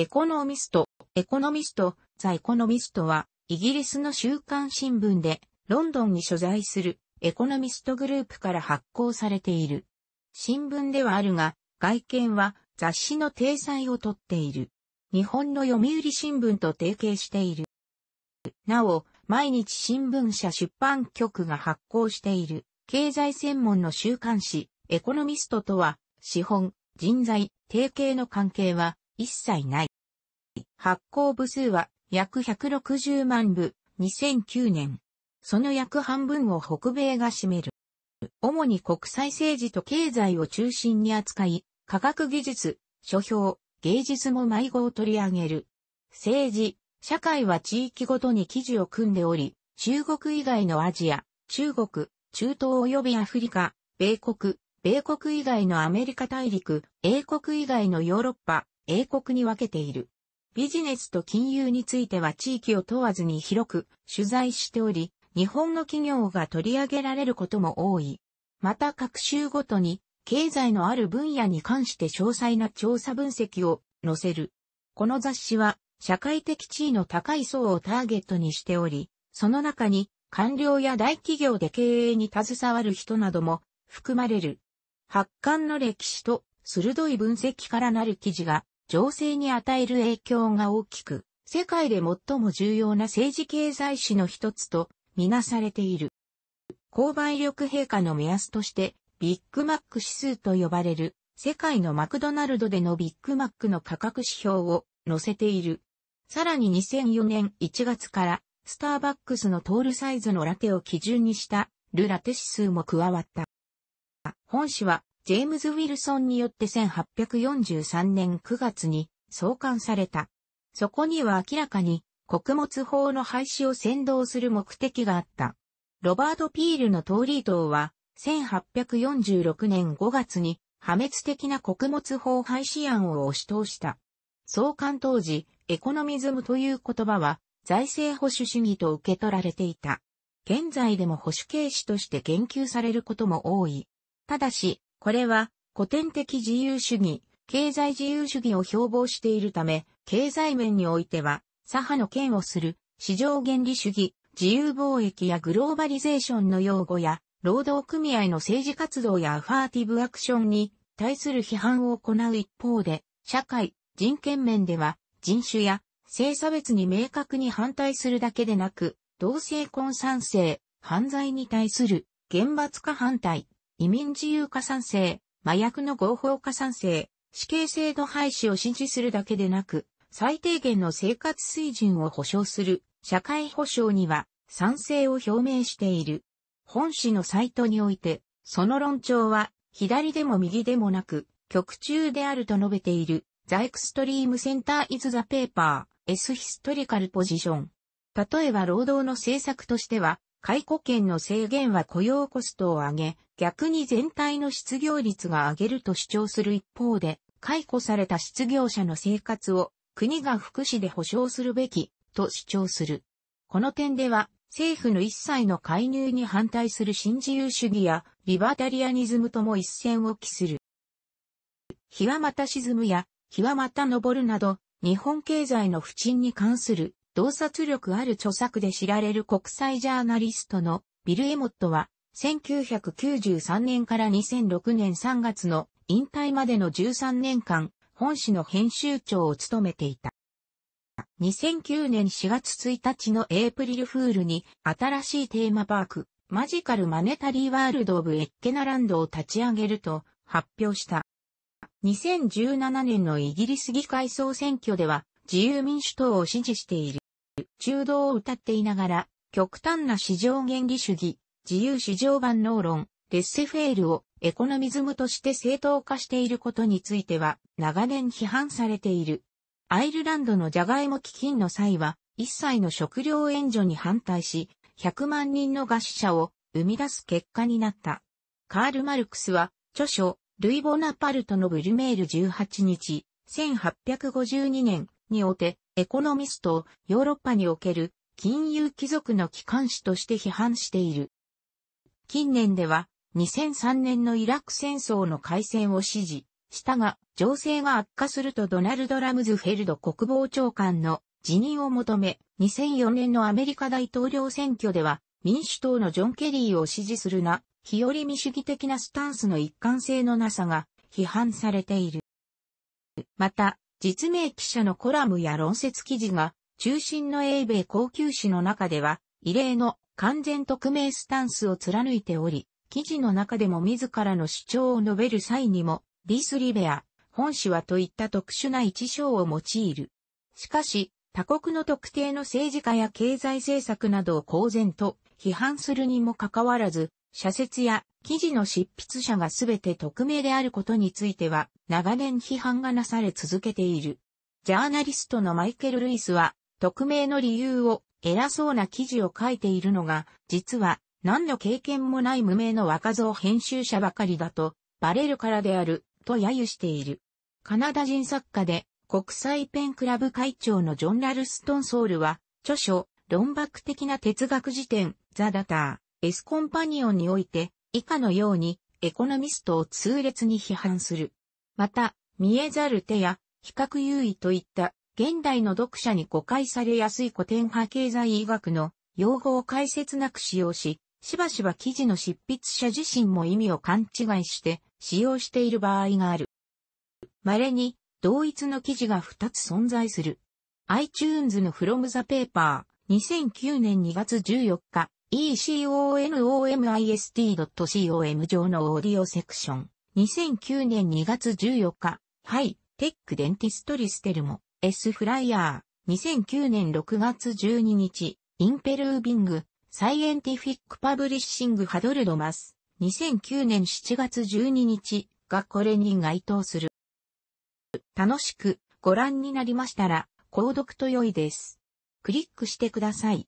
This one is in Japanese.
エコノミスト、エコノミスト、ザ・エコノミストは、イギリスの週刊新聞で、ロンドンに所在する、エコノミストグループから発行されている。新聞ではあるが、外見は雑誌の体裁をとっている。日本の読売新聞と提携している。なお、毎日新聞社出版局が発行している、経済専門の週刊誌、エコノミストとは、資本、人材、提携の関係は一切ない。発行部数は約160万部、2009年。その約半分を北米が占める。主に国際政治と経済を中心に扱い、科学技術、書評、芸術も迷子を取り上げる。政治、社会は地域ごとに記事を組んでおり、中国以外のアジア、中国、中東及びアフリカ、米国、米国以外のアメリカ大陸、英国以外のヨーロッパ、英国に分けている。ビジネスと金融については地域を問わずに広く取材しており、日本の企業が取り上げられることも多い。また各州ごとに経済のある分野に関して詳細な調査分析を載せる。この雑誌は社会的地位の高い層をターゲットにしており、その中に官僚や大企業で経営に携わる人なども含まれる。発刊の歴史と鋭い分析からなる記事が情勢に与える影響が大きく、世界で最も重要な政治経済史の一つとみなされている。購買力陛下の目安として、ビッグマック指数と呼ばれる、世界のマクドナルドでのビッグマックの価格指標を載せている。さらに2004年1月から、スターバックスのトールサイズのラテを基準にした、ルラテ指数も加わった。本市は、ジェームズ・ウィルソンによって1843年9月に創刊された。そこには明らかに穀物法の廃止を先導する目的があった。ロバート・ピールのトーリー島は1846年5月に破滅的な穀物法廃止案を押し通した。創刊当時、エコノミズムという言葉は財政保守主義と受け取られていた。現在でも保守形式として言及されることも多い。ただし、これは古典的自由主義、経済自由主義を標榜しているため、経済面においては、左派の権をする、市場原理主義、自由貿易やグローバリゼーションの用語や、労働組合の政治活動やアファーティブアクションに対する批判を行う一方で、社会、人権面では、人種や性差別に明確に反対するだけでなく、同性婚賛成、犯罪に対する厳罰化反対、移民自由化賛成、麻薬の合法化賛成、死刑制度廃止を支持するだけでなく、最低限の生活水準を保障する社会保障には賛成を表明している。本誌のサイトにおいて、その論調は左でも右でもなく、極中であると述べている、ザエクストリームセンターイズザペーパー、エスヒストリカルポジション。例えば労働の政策としては、解雇権の制限は雇用コストを上げ、逆に全体の失業率が上げると主張する一方で、解雇された失業者の生活を国が福祉で保障するべきと主張する。この点では政府の一切の介入に反対する新自由主義やリバタリアニズムとも一線を期する。日はまた沈むや日はまた昇るなど日本経済の不沈に関する洞察力ある著作で知られる国際ジャーナリストのビル・エモットは、1993年から2006年3月の引退までの13年間、本誌の編集長を務めていた。2009年4月1日のエイプリルフールに新しいテーマパーク、マジカルマネタリーワールド・オブ・エッケナランドを立ち上げると発表した。2017年のイギリス議会総選挙では自由民主党を支持している。中道を歌っていながら、極端な市場原理主義、自由市場万能論、レッセフェールをエコノミズムとして正当化していることについては長年批判されている。アイルランドのジャガイモ基金の際は一切の食料援助に反対し100万人の餓死者を生み出す結果になった。カール・マルクスは著書ルイ・ボナパルトのブルメール18日1852年におて、エコノミストをヨーロッパにおける金融貴族の機関紙として批判している。近年では2003年のイラク戦争の開戦を支持したが、情勢が悪化するとドナルド・ラムズフェルド国防長官の辞任を求め、2004年のアメリカ大統領選挙では民主党のジョン・ケリーを支持するな、日和見主義的なスタンスの一貫性のなさが批判されている。また、実名記者のコラムや論説記事が中心の英米高級誌の中では異例の完全匿名スタンスを貫いており、記事の中でも自らの主張を述べる際にも、ディスリベア、本誌はといった特殊な一章を用いる。しかし、他国の特定の政治家や経済政策などを公然と批判するにもかかわらず、社説や記事の執筆者がすべて匿名であることについては、長年批判がなされ続けている。ジャーナリストのマイケル・ルイスは、匿名の理由を偉そうな記事を書いているのが、実は何の経験もない無名の若造編集者ばかりだと、バレるからである、と揶揄している。カナダ人作家で、国際ペンクラブ会長のジョン・ラルストン・ソウルは、著書、論博的な哲学辞典、ザ・ダター、エスコンパニオンにおいて、以下のように、エコノミストを痛烈に批判する。また、見えざる手や、比較優位といった、現代の読者に誤解されやすい古典派経済医学の用語を解説なく使用し、しばしば記事の執筆者自身も意味を勘違いして使用している場合がある。稀に同一の記事が2つ存在する。iTunes の From the Paper 2009年2月14日 economist.com 上のオーディオセクション。2009年2月14日、はい。テックデンティストリステルモ、S フライヤー。2009年6月12日、インペルービング、サイエンティフィックパブリッシングハドルドマス。2009年7月12日がこれに該当する。楽しくご覧になりましたら、購読と良いです。クリックしてください。